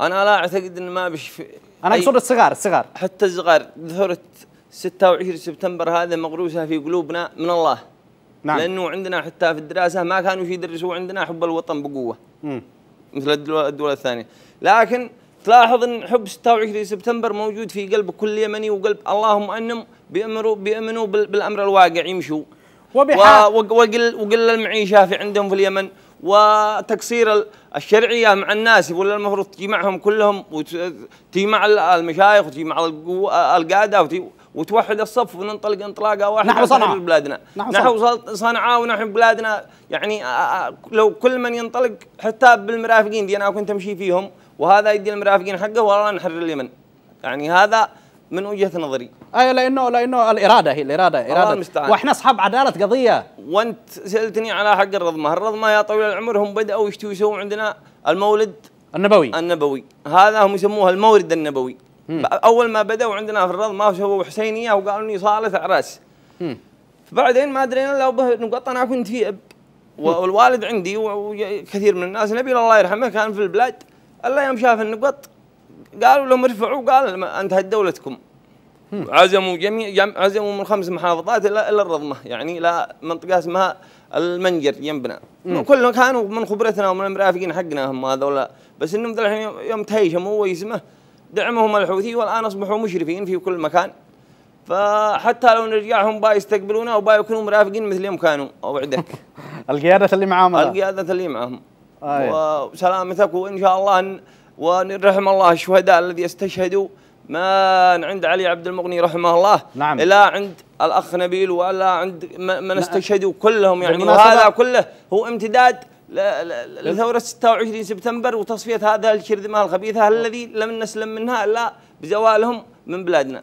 انا لا اعتقد ان ما بش انا اقصد الصغار الصغار حتى الصغار ثوره 26 سبتمبر هذا مغروسه في قلوبنا من الله نعم لانه عندنا حتى في الدراسه ما كانوا يدرسوا عندنا حب الوطن بقوه مم. مثل الدول الثانيه لكن تلاحظ ان حب 26 سبتمبر موجود في قلب كل يمني وقلب اللهم انهم بيامروا بيامنوا بالامر الواقع يمشوا وبحال وقل وقل المعيشه في عندهم في اليمن وتقصير الشرعيه مع الناس يقول المفروض تجمعهم كلهم وتجمع المشايخ وتجمع القاده وتوحد الصف وننطلق انطلاقه واحده نحو صنعاء بلادنا نحو صنعاء ونحو بلادنا يعني لو كل من ينطلق حتى بالمرافقين دي انا كنت امشي فيهم وهذا يدي المرافقين حقه والله نحرر اليمن يعني هذا من وجهه نظري اي أيوة، لانه لانه الاراده هي الاراده اراده المستعان. واحنا اصحاب عداله قضيه وانت سالتني على حق الرضمه، الرضمه يا طويل العمر هم بداوا يشتوا يسووا عندنا المولد النبوي النبوي هذا هم يسموها المورد النبوي مم. اول ما بداوا عندنا في الرضمه سووا حسينيه وقالوا لي صاله اعراس بعدين ما درينا لو به نقط انا كنت في اب والوالد عندي وكثير من الناس نبي الله يرحمه كان في البلاد الا يوم شاف النقط قالوا لهم ارفعوا قال انتهت دولتكم عزموا جميع عزموا من خمس محافظات الى الى الرضمه يعني الى منطقه اسمها المنجر جنبنا كلهم كانوا من خبرتنا ومن المرافقين حقنا هم هذول بس انهم الحين يوم تهيشموا ويزمه دعمهم الحوثي والان اصبحوا مشرفين في كل مكان فحتى لو نرجعهم با يستقبلونا وبا يكونوا مرافقين مثل يوم كانوا او عندك القياده اللي معاهم القياده اللي معاهم آه وسلامتك وان شاء الله ونرحم الله الشهداء الذي استشهدوا من عند علي عبد المغني رحمه الله نعم. لا عند الاخ نبيل ولا عند من استشهدوا كلهم يعني وهذا كله هو امتداد لثورة 26 سبتمبر وتصفية هذا الشرذمة الخبيثة الذي لم نسلم منها إلا بزوالهم من بلادنا